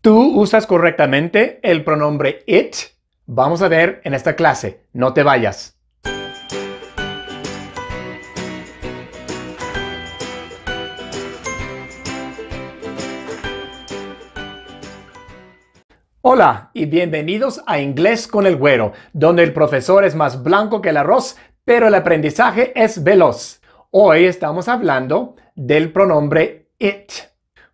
tú usas correctamente el pronombre it? Vamos a ver en esta clase. No te vayas. Hola y bienvenidos a Inglés con el Güero, donde el profesor es más blanco que el arroz, pero el aprendizaje es veloz. Hoy estamos hablando del pronombre it.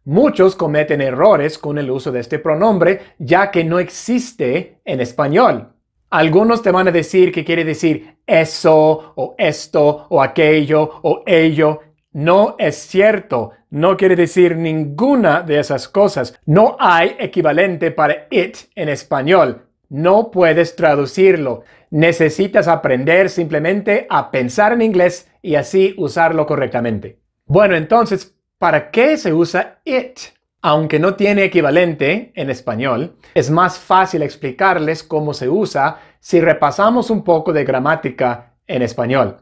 Muchos cometen errores con el uso de este pronombre ya que no existe en español. Algunos te van a decir que quiere decir eso o esto o aquello o ello. No es cierto. No quiere decir ninguna de esas cosas. No hay equivalente para it en español. No puedes traducirlo. Necesitas aprender simplemente a pensar en inglés y así usarlo correctamente. Bueno, entonces ¿Para qué se usa it? Aunque no tiene equivalente en español, es más fácil explicarles cómo se usa si repasamos un poco de gramática en español.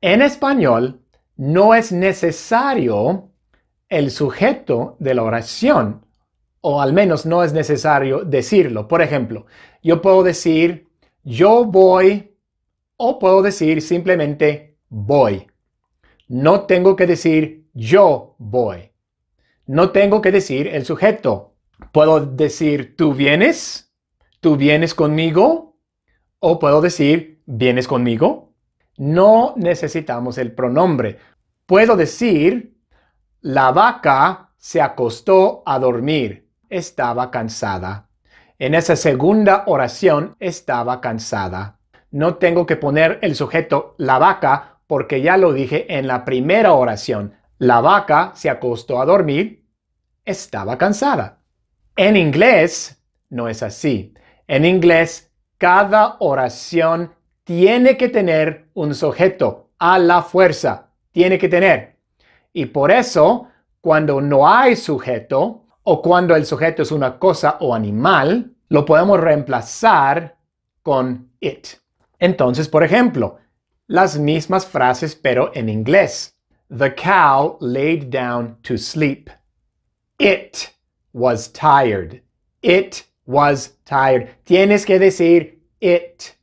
En español, no es necesario el sujeto de la oración, o al menos no es necesario decirlo. Por ejemplo, yo puedo decir yo voy o puedo decir simplemente voy. No tengo que decir yo voy. No tengo que decir el sujeto. Puedo decir tú vienes, tú vienes conmigo o puedo decir vienes conmigo. No necesitamos el pronombre. Puedo decir la vaca se acostó a dormir. Estaba cansada. En esa segunda oración estaba cansada. No tengo que poner el sujeto la vaca porque ya lo dije en la primera oración, la vaca se acostó a dormir, estaba cansada. En inglés no es así. En inglés, cada oración tiene que tener un sujeto a la fuerza, tiene que tener. Y por eso, cuando no hay sujeto o cuando el sujeto es una cosa o animal, lo podemos reemplazar con it. Entonces, por ejemplo, las mismas frases pero en inglés. The cow laid down to sleep. It was tired. It was tired. Tienes que decir it.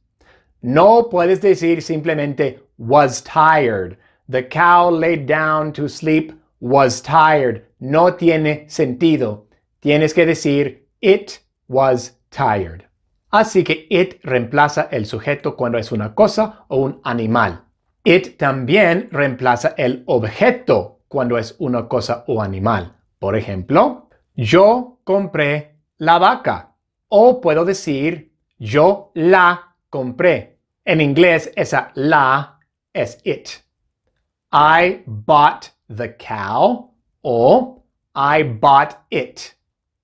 No puedes decir simplemente was tired. The cow laid down to sleep was tired. No tiene sentido. Tienes que decir it was tired. Así que it reemplaza el sujeto cuando es una cosa o un animal. It también reemplaza el objeto cuando es una cosa o animal. Por ejemplo, yo compré la vaca. O puedo decir, yo la compré. En inglés, esa la es it. I bought the cow o I bought it.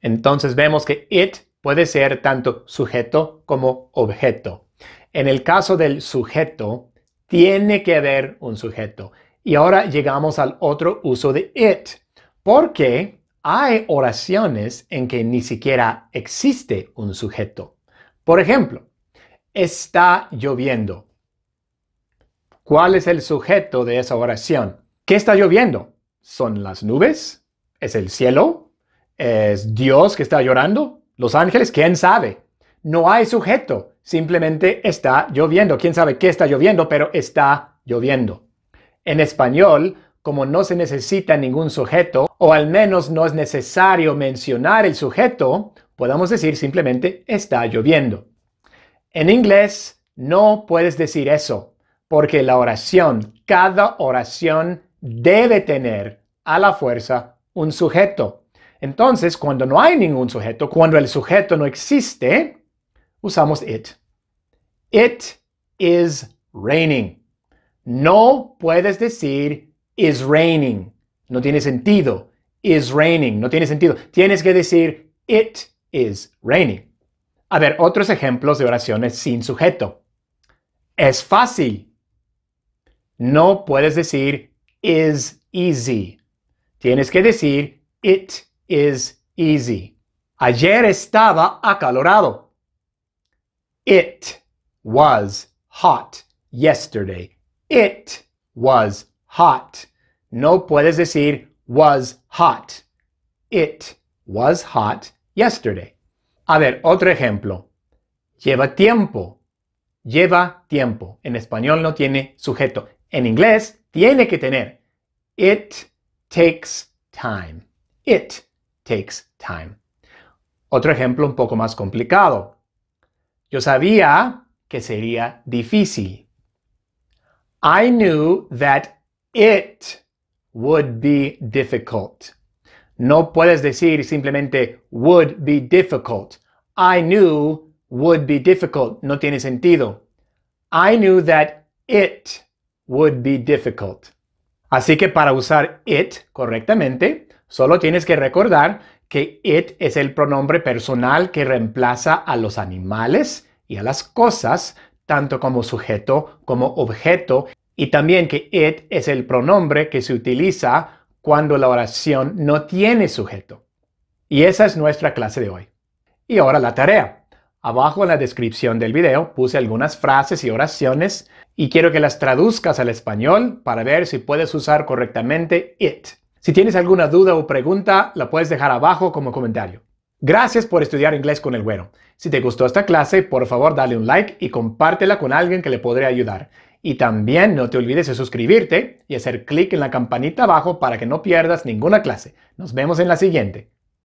Entonces vemos que it puede ser tanto sujeto como objeto. En el caso del sujeto, tiene que haber un sujeto. Y ahora llegamos al otro uso de it, porque hay oraciones en que ni siquiera existe un sujeto. Por ejemplo, está lloviendo. ¿Cuál es el sujeto de esa oración? ¿Qué está lloviendo? ¿Son las nubes? ¿Es el cielo? ¿Es Dios que está llorando? Los ángeles, ¿quién sabe? No hay sujeto, simplemente está lloviendo. ¿Quién sabe qué está lloviendo? Pero está lloviendo. En español, como no se necesita ningún sujeto, o al menos no es necesario mencionar el sujeto, podemos decir simplemente está lloviendo. En inglés, no puedes decir eso, porque la oración, cada oración debe tener a la fuerza un sujeto. Entonces, cuando no hay ningún sujeto, cuando el sujeto no existe, usamos it. It is raining. No puedes decir is raining. No tiene sentido. Is raining. No tiene sentido. Tienes que decir it is raining. A ver, otros ejemplos de oraciones sin sujeto. Es fácil. No puedes decir is easy. Tienes que decir it is easy. Ayer estaba acalorado. It was hot yesterday. It was hot. No puedes decir was hot. It was hot yesterday. A ver, otro ejemplo. Lleva tiempo. Lleva tiempo. En español no tiene sujeto. En inglés tiene que tener. It takes time. It takes time. Otro ejemplo un poco más complicado. Yo sabía que sería difícil. I knew that it would be difficult. No puedes decir simplemente would be difficult. I knew would be difficult. No tiene sentido. I knew that it would be difficult. Así que para usar it correctamente, solo tienes que recordar que it es el pronombre personal que reemplaza a los animales y a las cosas, tanto como sujeto como objeto, y también que it es el pronombre que se utiliza cuando la oración no tiene sujeto. Y esa es nuestra clase de hoy. Y ahora la tarea. Abajo en la descripción del video puse algunas frases y oraciones y quiero que las traduzcas al español para ver si puedes usar correctamente it. Si tienes alguna duda o pregunta, la puedes dejar abajo como comentario. Gracias por estudiar inglés con el güero. Si te gustó esta clase, por favor dale un like y compártela con alguien que le podría ayudar. Y también no te olvides de suscribirte y hacer clic en la campanita abajo para que no pierdas ninguna clase. Nos vemos en la siguiente.